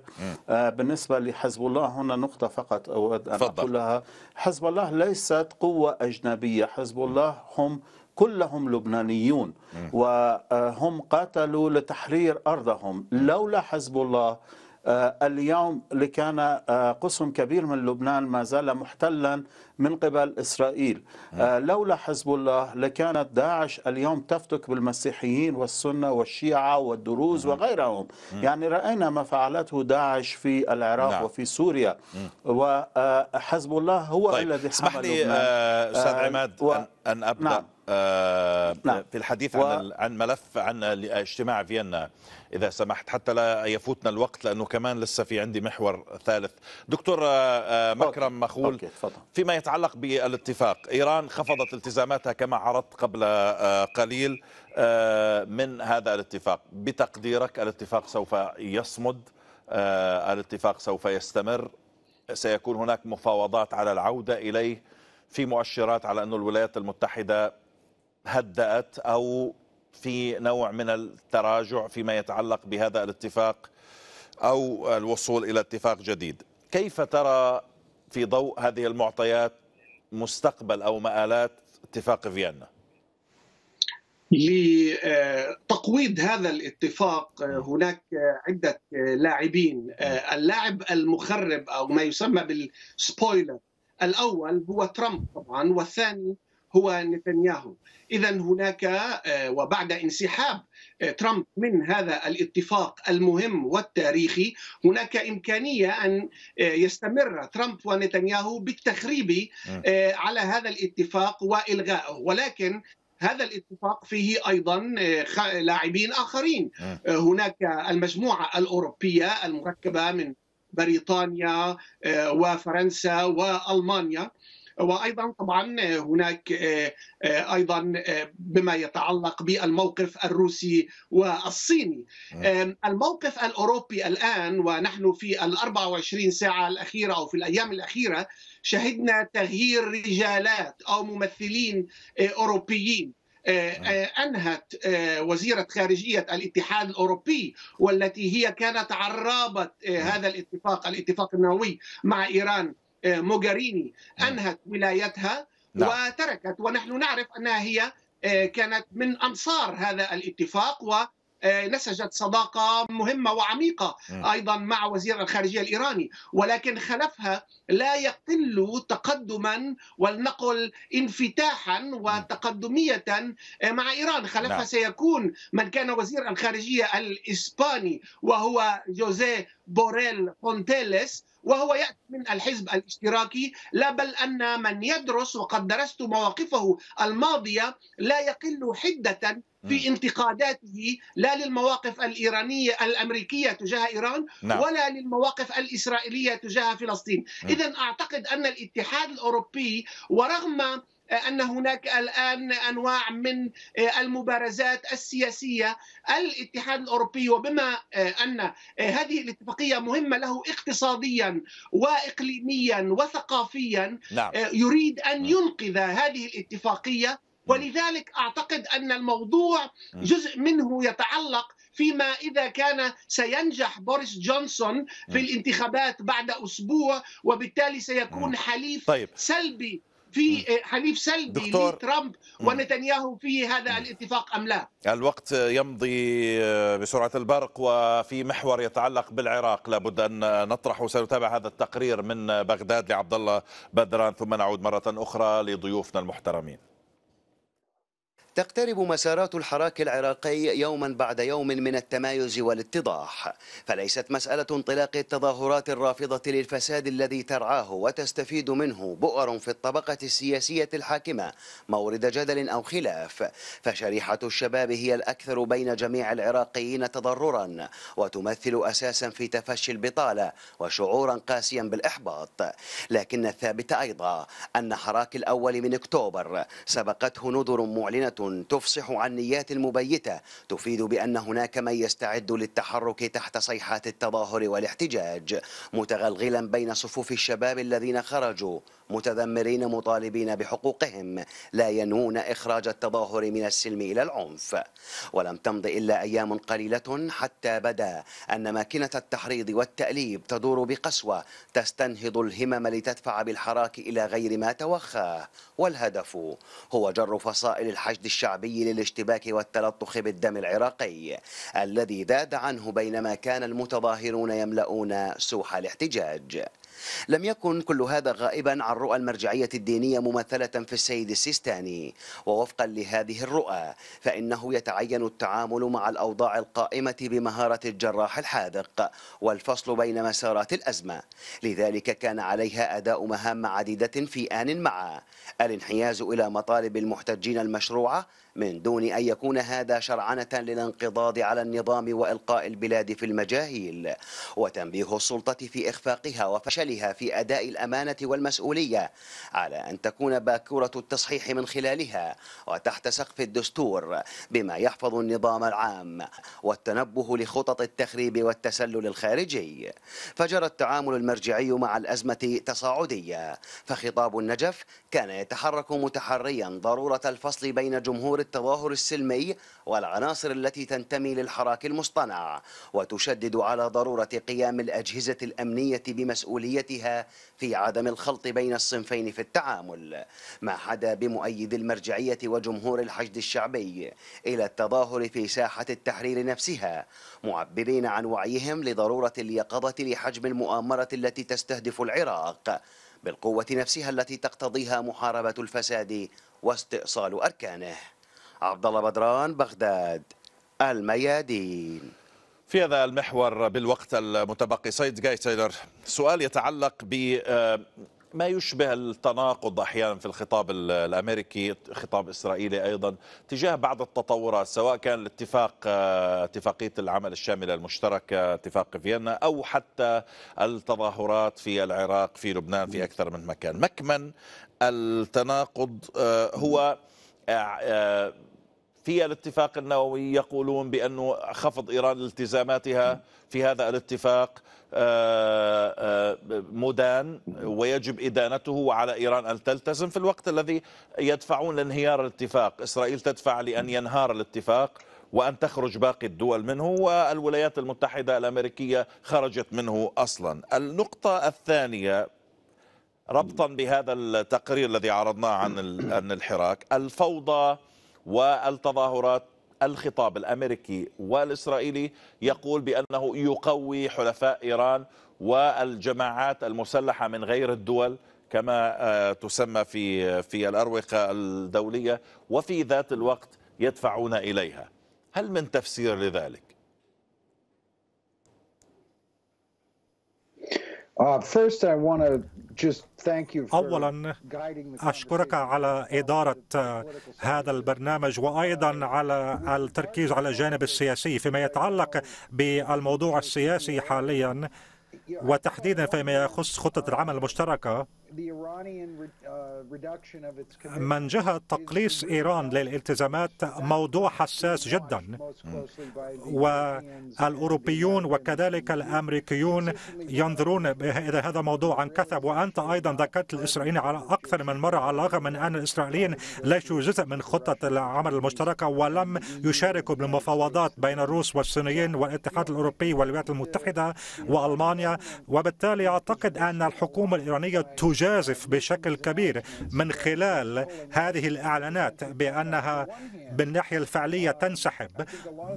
بالنسبه لحزب الله هنا نقطه فقط اود ان اقولها حزب الله ليست قوة أجنبية حزب الله هم كلهم لبنانيون وهم آه، قاتلوا لتحرير أرضهم لولا حزب الله آه، اليوم لكان آه، قسم كبير من لبنان ما زال محتلا من قبل إسرائيل آه. آه، لولا حزب الله لكانت داعش اليوم تفتك بالمسيحيين والسنة والشيعة والدروز وغيرهم يعني رأينا ما فعلته داعش في العراق نعم. وفي سوريا وحزب آه، الله هو طيب. الذي اسمح لي أستاذ عماد و... أن أبدأ نعم. نعم. في الحديث و... عن عن ملف عن اجتماع فيينا اذا سمحت حتى لا يفوتنا الوقت لانه كمان لسه في عندي محور ثالث دكتور مكرم مخول فيما يتعلق يتعلق بالاتفاق إيران خفضت التزاماتها كما عرضت قبل آه، قليل آه، من هذا الاتفاق بتقديرك الاتفاق سوف يصمد آه، الاتفاق سوف يستمر سيكون هناك مفاوضات على العودة إليه في مؤشرات على أن الولايات المتحدة هدأت أو في نوع من التراجع فيما يتعلق بهذا الاتفاق أو الوصول إلى اتفاق جديد كيف ترى في ضوء هذه المعطيات مستقبل أو مآلات اتفاق فيينا لتقويض هذا الاتفاق آه، هناك عدة آه، لاعبين آه، اللاعب المخرب أو ما يسمى بالسبويلر الأول هو ترامب طبعا والثاني هو نتنياهو إذا هناك وبعد انسحاب ترامب من هذا الاتفاق المهم والتاريخي هناك إمكانية أن آه، يستمر ترامب ونتنياهو بالتخريب آه، على هذا الاتفاق وإلغائه ولكن هذا الاتفاق فيه ايضا آه، لاعبين اخرين هناك المجموعه الاوروبيه المركبه من بريطانيا وفرنسا والمانيا وايضا طبعا هناك آه، آه، ايضا آه، بما يتعلق بالموقف الروسي والصيني الموقف الاوروبي الان ونحن في ال 24 ساعه الاخيره او في الايام الاخيره شهدنا تغيير رجالات او ممثلين اوروبيين انهت وزيره خارجيه الاتحاد الاوروبي والتي هي كانت عرابه هذا الاتفاق الاتفاق النووي مع ايران آه، موغاريني نعم. انهت ولايتها نعم. وتركت ونحن نعرف انها هي آه، كانت من انصار هذا الاتفاق آه، نسجت صداقة مهمة وعميقة أيضا مع وزير الخارجية الإيراني ولكن خلفها لا يقل تقدما ولنقل انفتاحا وتقدمية آه، مع إيران خلفها نعم. سيكون من كان وزير الخارجية الإسباني وهو جوزيه بوريل فونتيليس وهو ياتي من الحزب الاشتراكي لا بل ان من يدرس وقد درست مواقفه الماضيه لا يقل حده في انتقاداته لا للمواقف الإيرانية الأمريكية تجاه إيران نعم. ولا للمواقف الإسرائيلية تجاه فلسطين إذا أعتقد أن الاتحاد الأوروبي ورغم آه، أن هناك الآن أنواع من آه، المبارزات السياسية الاتحاد الأوروبي وبما آه، أن هذه الاتفاقية مهمة له اقتصاديا وإقليميا وثقافيا نعم. يريد أن ينقذ هذه الاتفاقية ولذلك اعتقد ان الموضوع آه. جزء منه يتعلق فيما اذا كان سينجح بوريس جونسون في آه. الانتخابات بعد اسبوع وبالتالي سيكون آه. حليف طيب. سلبي في حليف سلبي دكتور لترامب ونتنياهو في هذا الاتفاق ام لا؟ الوقت يمضي بسرعه البرق وفي محور يتعلق بالعراق لابد ان نطرح وسنتابع هذا التقرير من بغداد لعبد الله بدران ثم نعود مره اخرى لضيوفنا المحترمين. تقترب مسارات الحراك العراقي يوما بعد يوم من التمايز والاتضاح فليست مسألة انطلاق التظاهرات الرافضة للفساد الذي ترعاه وتستفيد منه بؤر في الطبقة السياسية الحاكمة مورد جدل أو خلاف فشريحة الشباب هي الأكثر بين جميع العراقيين تضررا وتمثل أساسا في تفشي البطالة وشعورا قاسيا بالإحباط لكن الثابت أيضا أن حراك الأول من أكتوبر سبقته نذر معلنة تفصح عن نيات مبيتة تفيد بأن هناك من يستعد للتحرك تحت صيحات التظاهر والاحتجاج متغلغلا بين صفوف الشباب الذين خرجوا متذمرين مطالبين بحقوقهم لا ينوون إخراج التظاهر من السلم إلى العنف ولم تمض إلا أيام قليلة حتى بدا أن ماكنة التحريض والتأليب تدور بقسوة تستنهض الهمم لتدفع بالحراك إلى غير ما توخاه والهدف هو جر فصائل الحشد الشعبي الشعبي للاشتباك والتلطخ بالدم العراقي الذي ذاد عنه بينما كان المتظاهرون يملؤون سوح الاحتجاج لم يكن كل هذا غائبا عن رؤى المرجعية الدينية ممثلة في السيد السيستاني ووفقا لهذه الرؤى فإنه يتعين التعامل مع الأوضاع القائمة بمهارة الجراح الحاذق والفصل بين مسارات الأزمة لذلك كان عليها أداء مهام عديدة في آن مع الانحياز إلى مطالب المحتجين المشروعة من دون أن يكون هذا شرعنة للانقضاض على النظام وإلقاء البلاد في المجاهيل وتنبيه السلطة في إخفاقها وفشلها في أداء الأمانة والمسؤولية على أن تكون باكورة التصحيح من خلالها وتحت سقف الدستور بما يحفظ النظام العام والتنبه لخطط التخريب والتسلل الخارجي فجرى التعامل المرجعي مع الأزمة تصاعدية فخطاب النجف كان يتحرك متحريا ضرورة الفصل بين جمهور ظهور التظاهر السلمي والعناصر التي تنتمي للحراك المصطنع وتشدد على ضرورة قيام الأجهزة الأمنية بمسؤوليتها في عدم الخلط بين الصنفين في التعامل ما حدا بمؤيد المرجعية وجمهور الحشد الشعبي إلى التظاهر في ساحة التحرير نفسها معبرين عن وعيهم لضرورة اليقظة لحجم المؤامرة التي تستهدف العراق بالقوة نفسها التي تقتضيها محاربة الفساد واستئصال أركانه عبد الله بدران بغداد الميادين في هذا المحور بالوقت المتبقي سيد جاي تايلر سؤال يتعلق ب آه، ما يشبه التناقض احيانا في الخطاب الامريكي خطاب اسرائيلي ايضا تجاه بعض التطورات سواء كان الاتفاق آه، اتفاقيه العمل الشامله المشتركه آه، اتفاق فيينا او حتى التظاهرات في العراق في لبنان في اكثر من مكان مكمن التناقض هو آه، آه، في الاتفاق النووي يقولون بأن خفض إيران التزاماتها في هذا الاتفاق آه، مدان ويجب إدانته وعلى إيران أن تلتزم في الوقت الذي يدفعون لانهيار الاتفاق إسرائيل تدفع لأن ينهار الاتفاق وأن تخرج باقي الدول منه والولايات المتحدة الأمريكية خرجت منه أصلا النقطة الثانية ربطا بهذا التقرير الذي عرضناه عن عن الحراك الفوضى والتظاهرات الخطاب الامريكي والاسرائيلي يقول بانه يقوي حلفاء ايران والجماعات المسلحه من غير الدول كما آه، تسمى في في الاروقه الدوليه وفي ذات الوقت يدفعون اليها هل من تفسير لذلك Uh, first, I want to اولا اشكرك على اداره هذا البرنامج وايضا على التركيز على الجانب السياسي فيما يتعلق بالموضوع السياسي حاليا وتحديدا فيما يخص خطه العمل المشتركه Uh, من جهة تقليص إيران للالتزامات موضوع حساس جدا والأوروبيون وكذلك الأمريكيون ينظرون إلى هذا الموضوع عن كثب وأنت أيضا ذكرت الإسرائيليين على أكثر من مرة على الرغم من أن الإسرائيليين ليسوا جزء من خطة العمل المشتركة ولم يشاركوا بالمفاوضات بين الروس والصينيين والاتحاد الأوروبي والولايات المتحدة وألمانيا وبالتالي أعتقد أن الحكومة الإيرانية تج تجازف بشكل كبير من خلال هذه الإعلانات بأنها بالناحية الفعلية تنسحب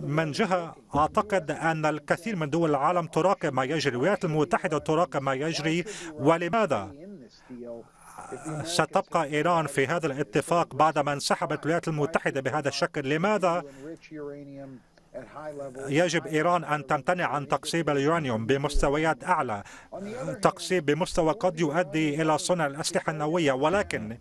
من جهة أعتقد أن الكثير من دول العالم تراقب ما يجري الولايات المتحدة تراقب ما يجري ولماذا ستبقى إيران في هذا الاتفاق بعدما انسحبت الولايات المتحدة بهذا الشكل لماذا يجب إيران أن تمتنع عن تقصيب اليورانيوم بمستويات أعلى تقصيب بمستوى قد يؤدي إلى صنع الأسلحة النووية ولكن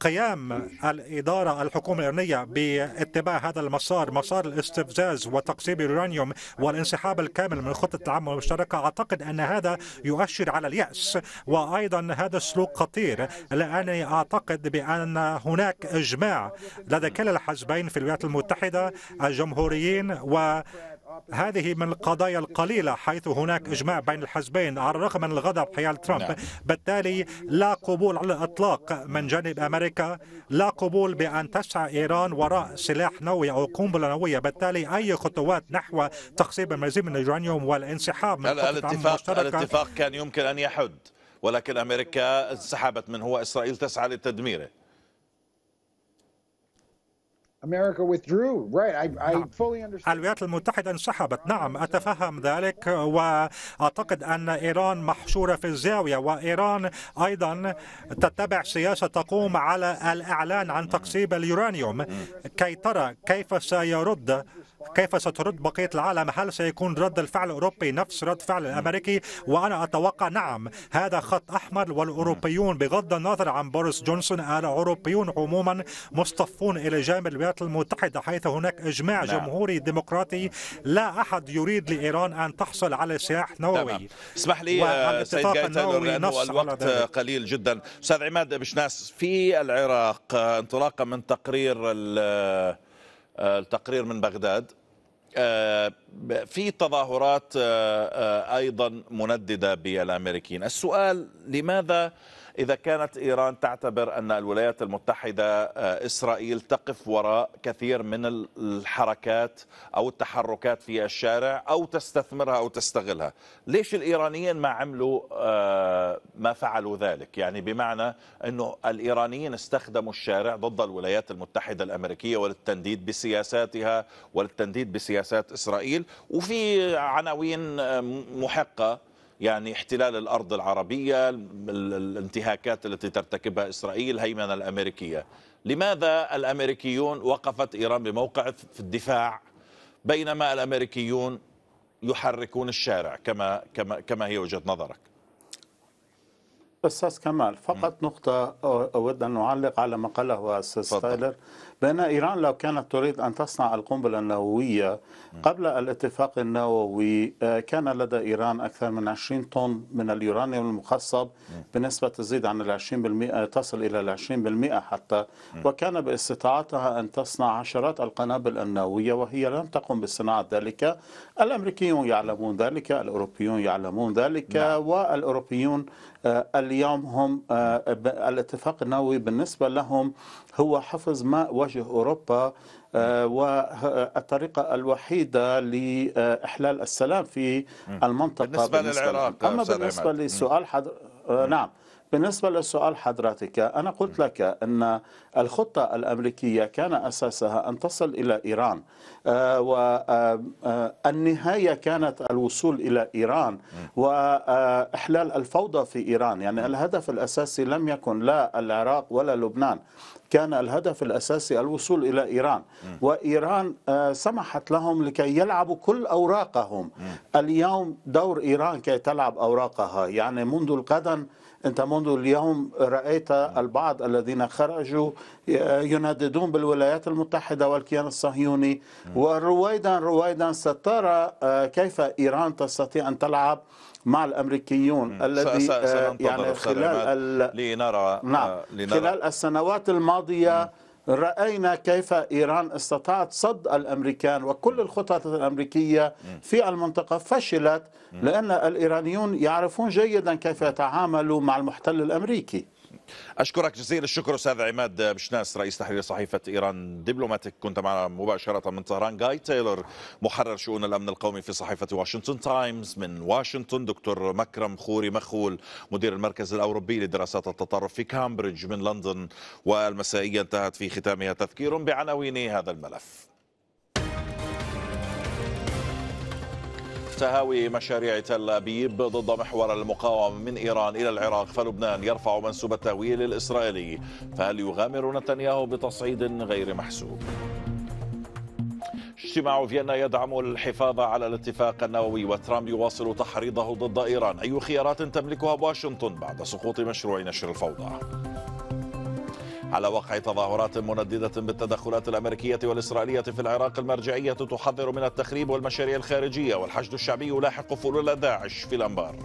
قيام الإدارة الحكومة الإيرانية باتباع هذا المسار مسار الاستفزاز وتقسيم اليورانيوم والانسحاب الكامل من خطة التعامل المشتركة أعتقد أن هذا يؤشر على اليأس وأيضا هذا السلوك خطير لأنني أعتقد بأن هناك إجماع لدى كلا الحزبين في الولايات المتحدة الجمهوريين و هذه من القضايا القليلة حيث هناك إجماع بين الحزبين على الرغم من الغضب حيال ترامب نعم. بالتالي لا قبول على الإطلاق من جانب أمريكا لا قبول بأن تسعى إيران وراء سلاح نووي أو قنبلة نووية بالتالي أي خطوات نحو تخصيب المزيد من الجرانيوم والانسحاب من الاتفاق, الاتفاق كان يمكن أن يحد ولكن أمريكا انسحبت منه وإسرائيل تسعى لتدميره نعم. الولايات المتحدة انسحبت نعم أتفهم ذلك وأعتقد أن إيران محشورة في الزاوية وإيران أيضا تتبع سياسة تقوم على الإعلان عن تقصيب اليورانيوم كي ترى كيف سيرد كيف سترد بقية العالم هل سيكون رد الفعل الأوروبي نفس رد فعل الأمريكي وأنا أتوقع نعم هذا خط أحمر والأوروبيون بغض النظر عن بوريس جونسون الأوروبيون عموما مصطفون إلى جانب الولايات المتحدة حيث هناك إجماع نعم. جمهوري ديمقراطي لا أحد يريد لإيران أن تحصل على سلاح نووي اسمح لي آه، سيد النووي لأنه الوقت قليل جدا أستاذ عماد بشناس في العراق آه، انطلاقا من تقرير آه، التقرير من بغداد آه، في تظاهرات آه، آه، ايضا مندده بالامريكيين السؤال لماذا إذا كانت إيران تعتبر أن الولايات المتحدة آه، إسرائيل تقف وراء كثير من الحركات أو التحركات في الشارع أو تستثمرها أو تستغلها ليش الإيرانيين ما عملوا آه، ما فعلوا ذلك يعني بمعنى أنه الإيرانيين استخدموا الشارع ضد الولايات المتحدة الأمريكية وللتنديد بسياساتها وللتنديد بسياسات إسرائيل وفي عناوين آه، محقة يعني احتلال الأرض العربية الانتهاكات التي ترتكبها إسرائيل الهيمنة الأمريكية لماذا الأمريكيون وقفت إيران بموقع في الدفاع بينما الأمريكيون يحركون الشارع كما, كما, كما هي وجهة نظرك أستاذ كمال فقط نقطة أود أن أعلق على ما قاله أستاذ تايلر بأن إيران لو كانت تريد أن تصنع القنبلة النووية قبل الاتفاق النووي آه، كان لدى إيران أكثر من 20 طن من اليورانيوم المخصب بنسبة تزيد عن ال 20% تصل إلى ال 20% حتى وكان باستطاعتها أن تصنع عشرات القنابل النووية وهي لم تقم بصناعة ذلك الأمريكيون يعلمون ذلك الأوروبيون يعلمون ذلك نعم. والأوروبيون آه، اليوم هم آه، الاتفاق النووي بالنسبة لهم هو حفظ ماء وجه أوروبا آه، والطريقة الوحيدة لإحلال السلام في المنطقة بالنسبة, بالنسبة للعراق أما بالنسبة لسؤال حضر... آه، نعم بالنسبة لسؤال حضرتك أنا قلت نعم. لك أن الخطة الأمريكية كان أساسها أن تصل إلى إيران آه، والنهاية آه، كانت الوصول إلى إيران نعم. وإحلال آه، الفوضى في إيران يعني نعم. الهدف الأساسي لم يكن لا العراق ولا لبنان كان الهدف الأساسي الوصول إلى إيران وإيران سمحت لهم لكي يلعبوا كل أوراقهم اليوم دور إيران كي تلعب أوراقها يعني منذ القدم أنت منذ اليوم رأيت البعض الذين خرجوا آه، ينددون بالولايات المتحدة والكيان الصهيوني ورويدا رويدا سترى آه، كيف إيران تستطيع أن تلعب مع الامريكيون الذي آه، يعني خلال لنرى نعم لنرى خلال السنوات الماضيه م. راينا كيف ايران استطاعت صد الامريكان وكل الخطط الامريكيه في المنطقه فشلت لان الايرانيون يعرفون جيدا كيف يتعاملوا مع المحتل الامريكي أشكرك جزيل الشكر أستاذ عماد بشناس رئيس تحرير صحيفة إيران دبلوماتيك كنت معنا مباشرة من طهران غاي تايلر محرر شؤون الأمن القومي في صحيفة واشنطن تايمز من واشنطن دكتور مكرم خوري مخول مدير المركز الأوروبي لدراسات التطرف في كامبريدج من لندن والمسائية انتهت في ختامها تذكير بعناوين هذا الملف تهاوي مشاريع تل أبيب ضد محور المقاومة من إيران إلى العراق فلبنان يرفع منسوب التأويل الإسرائيلي فهل يغامر نتنياهو بتصعيد غير محسوب؟ اجتماع فيينا يدعم الحفاظ على الاتفاق النووي وترامب يواصل تحريضه ضد إيران أي خيارات تملكها واشنطن بعد سقوط مشروع نشر الفوضى؟ على وقع تظاهرات منددة بالتدخلات الأمريكية والإسرائيلية في العراق المرجعية تحذر من التخريب والمشاريع الخارجية والحشد الشعبي يلاحق فلول داعش في الأنبار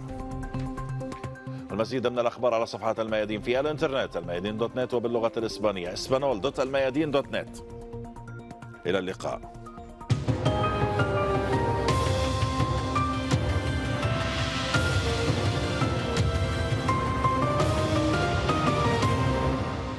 المزيد من الأخبار على صفحات الميادين في الإنترنت الميادين دوت نت وباللغة الإسبانية اسبانول دوت الميادين دوت نت إلى اللقاء